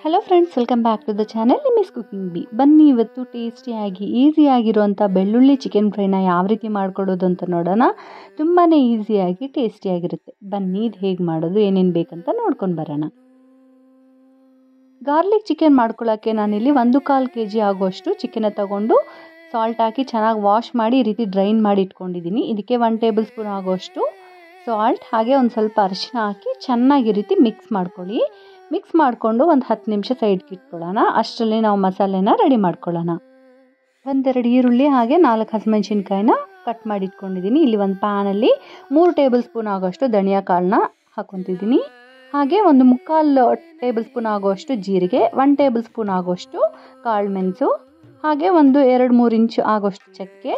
hello friends welcome back to the channel miss cooking ಬಿ ಬನ್ನಿ ಇವತ್ತು ಟೇಸ್ಟಿಯಾಗಿ ಈಸಿಯಾಗಿರುವಂಥ ಬೆಳ್ಳುಳ್ಳಿ ಚಿಕನ್ ಫ್ರೈನ ಯಾವ ರೀತಿ ಮಾಡಿಕೊಡೋದು ಅಂತ ನೋಡೋಣ ತುಂಬಾ ಈಸಿಯಾಗಿ ಟೇಸ್ಟಿಯಾಗಿರುತ್ತೆ ಬನ್ನಿ ಇದು ಹೇಗೆ ಮಾಡೋದು ಏನೇನು ಬೇಕಂತ ನೋಡ್ಕೊಂಡು ಬರೋಣ ಗಾರ್ಲಿಕ್ ಚಿಕನ್ ಮಾಡ್ಕೊಳ್ಳೋಕ್ಕೆ ನಾನಿಲ್ಲಿ ಒಂದು ಕಾಲು ಕೆ ಜಿ ಆಗುವಷ್ಟು ಚಿಕನ್ನ ತಗೊಂಡು ಸಾಲ್ಟ್ ಹಾಕಿ ಚೆನ್ನಾಗಿ ವಾಶ್ ಮಾಡಿ ಈ ರೀತಿ ಡ್ರೈನ್ ಮಾಡಿ ಇಟ್ಕೊಂಡಿದ್ದೀನಿ ಇದಕ್ಕೆ ಒನ್ ಟೇಬಲ್ ಸ್ಪೂನ್ ಆಗುವಷ್ಟು ಸಾಲ್ಟ್ ಹಾಗೆ ಒಂದು ಸ್ವಲ್ಪ ಅರಿಶಿನ ಹಾಕಿ ಚೆನ್ನಾಗಿ ರೀತಿ ಮಿಕ್ಸ್ ಮಾಡ್ಕೊಳ್ಳಿ ಮಿಕ್ಸ್ ಮಾಡಿಕೊಂಡು ಒಂದು ಹತ್ತು ನಿಮಿಷ ಸೈಡ್ಗೆ ಇಟ್ಕೊಳ್ಳೋಣ ಅಷ್ಟರಲ್ಲಿ ನಾವು ಮಸಾಲೆನ ರೆಡಿ ಮಾಡ್ಕೊಳ್ಳೋಣ ಒಂದೆರಡು ಈರುಳ್ಳಿ ಹಾಗೆ ನಾಲ್ಕು ಹಸಿಮೆಣ್ಸಿನ್ಕಾಯಿನ ಕಟ್ ಮಾಡಿ ಇಟ್ಕೊಂಡಿದ್ದೀನಿ ಇಲ್ಲಿ ಒಂದು ಪ್ಯಾನಲ್ಲಿ ಮೂರು ಟೇಬಲ್ ಸ್ಪೂನ್ ಆಗೋಷ್ಟು ಧನಿಯಾ ಕಾಳನ್ನ ಹಾಕೊತಿದ್ದೀನಿ ಹಾಗೆ ಒಂದು ಮುಕ್ಕಾಲು ಟೇಬಲ್ ಸ್ಪೂನ್ ಆಗೋಷ್ಟು ಜೀರಿಗೆ ಒನ್ ಟೇಬಲ್ ಸ್ಪೂನ್ ಆಗೋಷ್ಟು ಕಾಳು ಮೆಣಸು ಹಾಗೆ ಒಂದು ಎರಡು ಮೂರು ಇಂಚು ಆಗೋಷ್ಟು ಚಕ್ಕೆ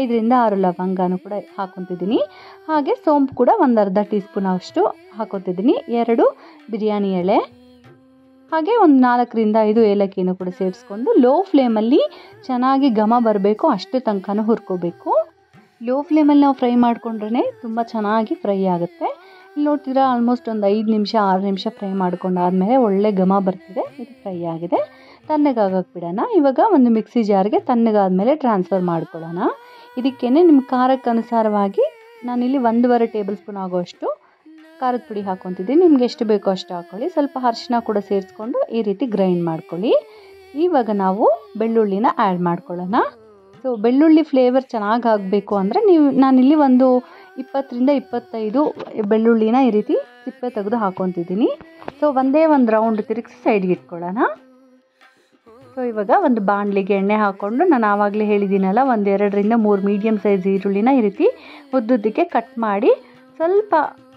ಐದರಿಂದ ಆರು ಲವಂಗನೂ ಕೂಡ ಹಾಕೊತಿದ್ದೀನಿ ಹಾಗೆ ಸೋಂಪು ಕೂಡ ಒಂದು ಅರ್ಧ ಟೀ ಸ್ಪೂನ್ ಅಷ್ಟು ಹಾಕೋತಿದ್ದೀನಿ ಎರಡು ಬಿರಿಯಾನಿ ಎಳೆ ಹಾಗೆ ಒಂದು ನಾಲ್ಕರಿಂದ ಐದು ಏಲಕ್ಕಿಯನ್ನು ಕೂಡ ಸೇರಿಸ್ಕೊಂಡು ಲೋ ಫ್ಲೇಮಲ್ಲಿ ಚೆನ್ನಾಗಿ ಘಮ ಬರಬೇಕು ಅಷ್ಟು ತನಕನೂ ಹುರ್ಕೋಬೇಕು ಲೋ ಫ್ಲೇಮಲ್ಲಿ ನಾವು ಫ್ರೈ ಮಾಡಿಕೊಂಡ್ರೆ ತುಂಬ ಚೆನ್ನಾಗಿ ಫ್ರೈ ಆಗುತ್ತೆ ಇಲ್ಲಿ ನೋಡ್ತಿದ್ರೆ ಆಲ್ಮೋಸ್ಟ್ ಒಂದು ಐದು ನಿಮಿಷ ಆರು ನಿಮಿಷ ಫ್ರೈ ಆದಮೇಲೆ ಒಳ್ಳೆ ಘಮ ಬರ್ತಿದೆ ಇದು ಫ್ರೈ ಆಗಿದೆ ತಣ್ಣಗಾಗಕ್ಕೆ ಬಿಡೋಣ ಇವಾಗ ಒಂದು ಮಿಕ್ಸಿ ಜಾರ್ಗೆ ತಣ್ಣಗಾದ ಟ್ರಾನ್ಸ್ಫರ್ ಮಾಡ್ಕೊಳ್ಳೋಣ ಇದಕ್ಕೇನೆ ನಿಮ್ಮ ಖಾರಕ್ಕೆ ಅನುಸಾರವಾಗಿ ನಾನಿಲ್ಲಿ ಒಂದೂವರೆ ಟೇಬಲ್ ಸ್ಪೂನ್ ಆಗೋಷ್ಟು ಖಾರದ ಪುಡಿ ಹಾಕೊತಿದ್ದೀನಿ ನಿಮ್ಗೆ ಎಷ್ಟು ಬೇಕೋ ಅಷ್ಟು ಹಾಕೊಳ್ಳಿ ಸ್ವಲ್ಪ ಅರ್ಶನ ಕೂಡ ಸೇರಿಸ್ಕೊಂಡು ಈ ರೀತಿ ಗ್ರೈಂಡ್ ಮಾಡ್ಕೊಳ್ಳಿ ಇವಾಗ ನಾವು ಬೆಳ್ಳುಳ್ಳಿನ ಆ್ಯಡ್ ಮಾಡ್ಕೊಳ್ಳೋಣ ಸೊ ಬೆಳ್ಳುಳ್ಳಿ ಫ್ಲೇವರ್ ಚೆನ್ನಾಗಿ ಆಗಬೇಕು ಅಂದರೆ ನೀವು ನಾನಿಲ್ಲಿ ಒಂದು ಇಪ್ಪತ್ತರಿಂದ ಇಪ್ಪತ್ತೈದು ಬೆಳ್ಳುಳ್ಳಿನ ಈ ರೀತಿ ಸಿಪ್ಪೆ ತೆಗೆದು ಹಾಕೊತಿದ್ದೀನಿ ಸೊ ಒಂದೇ ಒಂದು ರೌಂಡ್ ತಿರುಗಿಸಿ ಸೈಡ್ಗೆ ಇಟ್ಕೊಳ್ಳೋಣ ಸೊ ಇವಾಗ ಒಂದು ಬಾಣಲಿಗೆ ಎಣ್ಣೆ ಹಾಕ್ಕೊಂಡು ನಾನು ಆವಾಗಲೇ ಹೇಳಿದ್ದೀನಲ್ಲ ಒಂದು ಎರಡರಿಂದ ಮೂರು ಮೀಡಿಯಮ್ ಸೈಜ್ ಈರುಳ್ಳಿನ ಈ ರೀತಿ ಉದ್ದುದ್ದಕ್ಕೆ ಕಟ್ ಮಾಡಿ ಸ್ವಲ್ಪ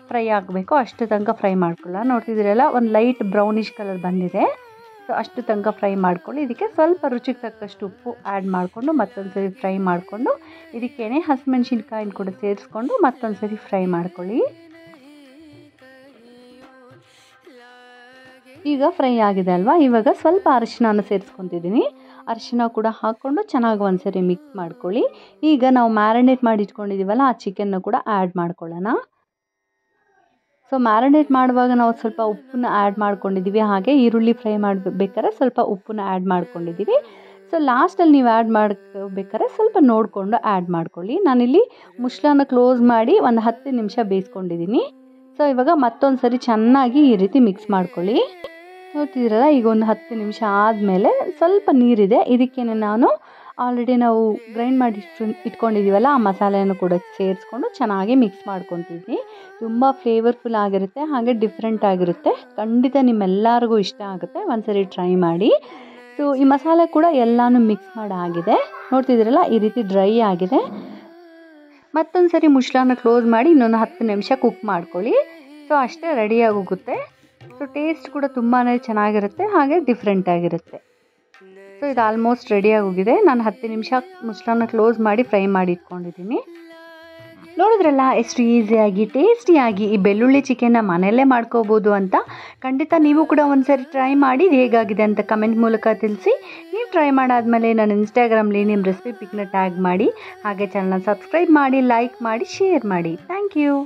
ಫ್ರೈ ಆಗಬೇಕು ಅಷ್ಟು ತನಕ ಫ್ರೈ ಮಾಡ್ಕೊಳ್ಳ ನೋಡ್ತಿದ್ದೀರಲ್ಲ ಒಂದು ಲೈಟ್ ಬ್ರೌನಿಷ್ ಕಲರ್ ಬಂದಿದೆ ಸೊ ಅಷ್ಟು ತನಕ ಫ್ರೈ ಮಾಡ್ಕೊಳ್ಳಿ ಇದಕ್ಕೆ ಸ್ವಲ್ಪ ರುಚಿಗೆ ತಕ್ಕಷ್ಟು ಉಪ್ಪು ಆ್ಯಡ್ ಮಾಡಿಕೊಂಡು ಮತ್ತೊಂದು ಸರಿ ಫ್ರೈ ಮಾಡಿಕೊಂಡು ಇದಕ್ಕೇನೆ ಹಸಿಮೆಣ್ಸಿನ್ಕಾಯಿನ ಕೂಡ ಸೇರಿಸ್ಕೊಂಡು ಮತ್ತೊಂದು ಸರಿ ಫ್ರೈ ಮಾಡ್ಕೊಳ್ಳಿ ಈಗ ಫ್ರೈ ಆಗಿದೆ ಅಲ್ವಾ ಇವಾಗ ಸ್ವಲ್ಪ ಅರಿಶಿನ ಸೇರಿಸ್ಕೊತಿದ್ದೀನಿ ಅರಿಶಿನ ಕೂಡ ಹಾಕ್ಕೊಂಡು ಚೆನ್ನಾಗಿ ಒಂದ್ಸರಿ ಮಿಕ್ಸ್ ಮಾಡ್ಕೊಳ್ಳಿ ಈಗ ನಾವು ಮ್ಯಾರಿನೇಟ್ ಮಾಡಿ ಇಟ್ಕೊಂಡಿದ್ದೀವಲ್ಲ ಆ ಚಿಕನ್ನ ಕೂಡ ಆ್ಯಡ್ ಮಾಡ್ಕೊಳ್ಳೋಣ ಸೊ ಮ್ಯಾರಿನೇಟ್ ಮಾಡುವಾಗ ನಾವು ಸ್ವಲ್ಪ ಉಪ್ಪನ್ನ ಆ್ಯಡ್ ಮಾಡ್ಕೊಂಡಿದ್ದೀವಿ ಹಾಗೆ ಈರುಳ್ಳಿ ಫ್ರೈ ಮಾಡಬೇಕಾದ್ರೆ ಸ್ವಲ್ಪ ಉಪ್ಪನ್ನ ಆ್ಯಡ್ ಮಾಡ್ಕೊಂಡಿದ್ದೀವಿ ಸೊ ಲಾಸ್ಟಲ್ಲಿ ನೀವು ಆ್ಯಡ್ ಮಾಡಬೇಕಾದ್ರೆ ಸ್ವಲ್ಪ ನೋಡಿಕೊಂಡು ಆ್ಯಡ್ ಮಾಡ್ಕೊಳ್ಳಿ ನಾನಿಲ್ಲಿ ಮುಷ್ಲಾನ ಕ್ಲೋಸ್ ಮಾಡಿ ಒಂದು ಹತ್ತು ನಿಮಿಷ ಬೇಯಿಸ್ಕೊಂಡಿದ್ದೀನಿ ಸೊ ಇವಾಗ ಮತ್ತೊಂದು ಸರಿ ಚೆನ್ನಾಗಿ ಈ ರೀತಿ ಮಿಕ್ಸ್ ಮಾಡ್ಕೊಳ್ಳಿ ನೋಡ್ತಿದ್ದೀರಲ್ಲ ಈಗ ಒಂದು ಹತ್ತು ನಿಮಿಷ ಆದಮೇಲೆ ಸ್ವಲ್ಪ ನೀರಿದೆ ಇದಕ್ಕೆ ನಾನು ಆಲ್ರೆಡಿ ನಾವು ಗ್ರೈಂಡ್ ಮಾಡಿ ಇಟ್ಕೊಂಡಿದ್ದೀವಲ್ಲ ಆ ಮಸಾಲೆಯನ್ನು ಕೂಡ ಸೇರಿಸ್ಕೊಂಡು ಚೆನ್ನಾಗಿ ಮಿಕ್ಸ್ ಮಾಡ್ಕೊತಿದ್ವಿ ತುಂಬ ಫ್ಲೇವರ್ಫುಲ್ ಆಗಿರುತ್ತೆ ಹಾಗೆ ಡಿಫ್ರೆಂಟ್ ಆಗಿರುತ್ತೆ ಖಂಡಿತ ನಿಮ್ಮೆಲ್ಲರಿಗೂ ಇಷ್ಟ ಆಗುತ್ತೆ ಒಂದ್ಸರಿ ಟ್ರೈ ಮಾಡಿ ಸೊ ಈ ಮಸಾಲೆ ಕೂಡ ಎಲ್ಲನೂ ಮಿಕ್ಸ್ ಮಾಡಾಗಿದೆ ನೋಡ್ತಿದ್ದೀರಲ್ಲ ಈ ರೀತಿ ಡ್ರೈ ಆಗಿದೆ ಮತ್ತೊಂದು ಸರಿ ಮುಷ್ಲಾನ ಕ್ಲೋಸ್ ಮಾಡಿ ಇನ್ನೊಂದು ಹತ್ತು ನಿಮಿಷ ಕುಕ್ ಮಾಡ್ಕೊಳ್ಳಿ ಸೊ ಅಷ್ಟೇ ರೆಡಿಯಾಗಿ ಹೋಗುತ್ತೆ ಸೊ ಟೇಸ್ಟ್ ಕೂಡ ತುಂಬಾ ಚೆನ್ನಾಗಿರುತ್ತೆ ಹಾಗೆ ಡಿಫ್ರೆಂಟಾಗಿರುತ್ತೆ ಸೊ ಇದು ಆಲ್ಮೋಸ್ಟ್ ರೆಡಿಯಾಗಿ ಹೋಗಿದೆ ನಾನು ಹತ್ತು ನಿಮಿಷ ಮುಚ್ಚಳನ ಕ್ಲೋಸ್ ಮಾಡಿ ಫ್ರೈ ಮಾಡಿ ಇಟ್ಕೊಂಡಿದ್ದೀನಿ ನೋಡಿದ್ರಲ್ಲ ಎಷ್ಟು ಈಸಿಯಾಗಿ ಟೇಸ್ಟಿಯಾಗಿ ಈ ಬೆಳ್ಳುಳ್ಳಿ ಚಿಕನ್ನ ಮನೆಯಲ್ಲೇ ಮಾಡ್ಕೋಬೋದು ಅಂತ ಖಂಡಿತ ನೀವು ಕೂಡ ಒಂದ್ಸರಿ ಟ್ರೈ ಮಾಡಿ ಹೇಗಾಗಿದೆ ಅಂತ ಕಮೆಂಟ್ ಮೂಲಕ ತಿಳಿಸಿ ನೀವು ಟ್ರೈ ಮಾಡಾದಮೇಲೆ ನನ್ನ ಇನ್ಸ್ಟಾಗ್ರಾಮ್ಲಿ ನಿಮ್ಮ ರೆಸಿಪಿ ಪಿಕ್ನ ಟ್ಯಾಗ್ ಮಾಡಿ ಹಾಗೆ ಚಾನಲ್ನ ಸಬ್ಸ್ಕ್ರೈಬ್ ಮಾಡಿ ಲೈಕ್ ಮಾಡಿ ಶೇರ್ ಮಾಡಿ ಥ್ಯಾಂಕ್ ಯು